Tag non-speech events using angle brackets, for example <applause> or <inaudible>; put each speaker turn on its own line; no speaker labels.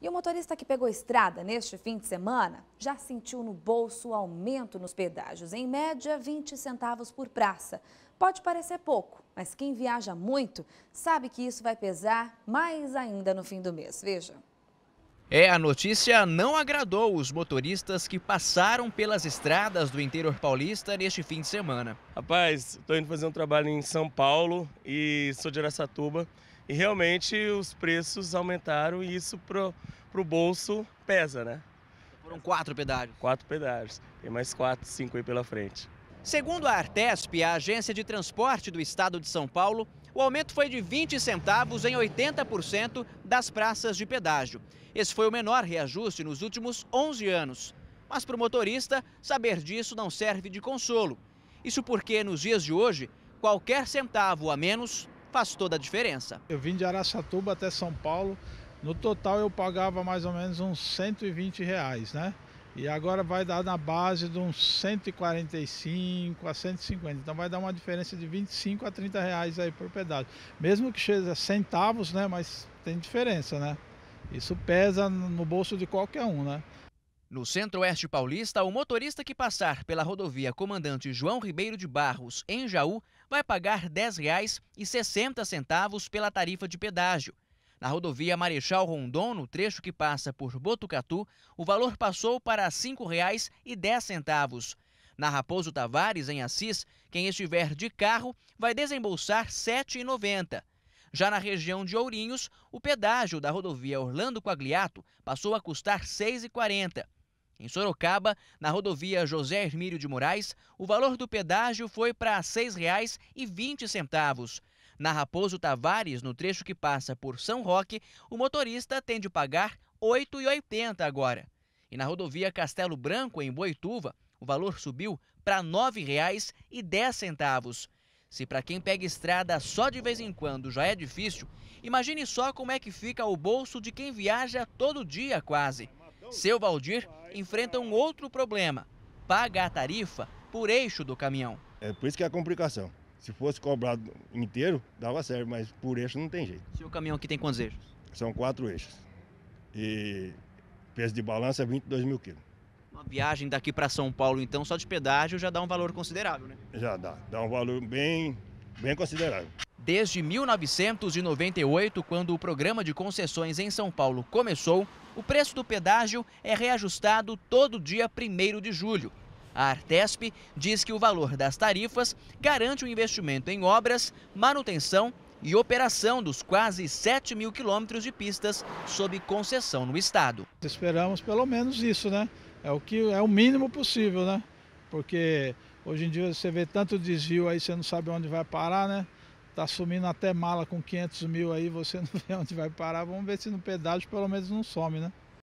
E o motorista que pegou estrada neste fim de semana já sentiu no bolso o aumento nos pedágios, em média 20 centavos por praça. Pode parecer pouco, mas quem viaja muito sabe que isso vai pesar mais ainda no fim do mês. Veja. É, a notícia não agradou os motoristas que passaram pelas estradas do interior paulista neste fim de semana. Rapaz, estou indo fazer um trabalho em São Paulo e sou de Aracatuba. E realmente os preços aumentaram e isso pro, pro bolso pesa, né? Foram quatro pedágios. Quatro pedágios. Tem mais quatro, cinco aí pela frente. Segundo a Artesp, a agência de transporte do estado de São Paulo, o aumento foi de 20 centavos em 80% das praças de pedágio. Esse foi o menor reajuste nos últimos 11 anos. Mas para o motorista, saber disso não serve de consolo. Isso porque, nos dias de hoje, qualquer centavo a menos faz toda a diferença.
Eu vim de Araçatuba até São Paulo, no total eu pagava mais ou menos uns 120 reais, né? E agora vai dar na base de uns 145 a 150. Então vai dar uma diferença de 25 a 30 reais aí por pedágio. Mesmo que chegue a centavos, né? Mas tem diferença, né? Isso pesa no bolso de qualquer um, né?
No centro-oeste paulista, o motorista que passar pela rodovia Comandante João Ribeiro de Barros, em Jaú, vai pagar R$ 10,60 pela tarifa de pedágio. Na rodovia Marechal Rondon, no trecho que passa por Botucatu, o valor passou para R$ 5,10. Na Raposo Tavares, em Assis, quem estiver de carro vai desembolsar R$ 7,90. Já na região de Ourinhos, o pedágio da rodovia Orlando Quagliato passou a custar R$ 6,40. Em Sorocaba, na rodovia José Hermílio de Moraes, o valor do pedágio foi para R$ 6,20. Na Raposo Tavares, no trecho que passa por São Roque, o motorista tem de pagar R$ 8,80 agora. E na rodovia Castelo Branco, em Boituva, o valor subiu para R$ 9,10. Se para quem pega estrada só de vez em quando já é difícil, imagine só como é que fica o bolso de quem viaja todo dia quase. Seu Valdir enfrenta um outro problema: pagar a tarifa por eixo do caminhão. É por isso que é a complicação. Se fosse cobrado inteiro, dava certo, mas por eixo não tem jeito. E o caminhão aqui tem quantos eixos? São quatro eixos. E peso de balança é 22 mil quilos. Uma viagem daqui para São Paulo, então, só de pedágio já dá um valor considerável, né? Já dá. Dá um valor bem, bem considerável. Desde 1998, quando o programa de concessões em São Paulo começou, o preço do pedágio é reajustado todo dia 1 de julho. A Artesp diz que o valor das tarifas garante o investimento em obras, manutenção e operação dos quase 7 mil quilômetros de pistas sob
concessão no estado. Esperamos pelo menos isso, né? É o que é o mínimo possível, né? Porque hoje em dia você vê tanto desvio aí, você não sabe onde vai parar, né? Tá sumindo até mala com 500 mil aí, você <laughs> não vê onde vai parar. Vamos ver se no pedágio pelo menos não some, né?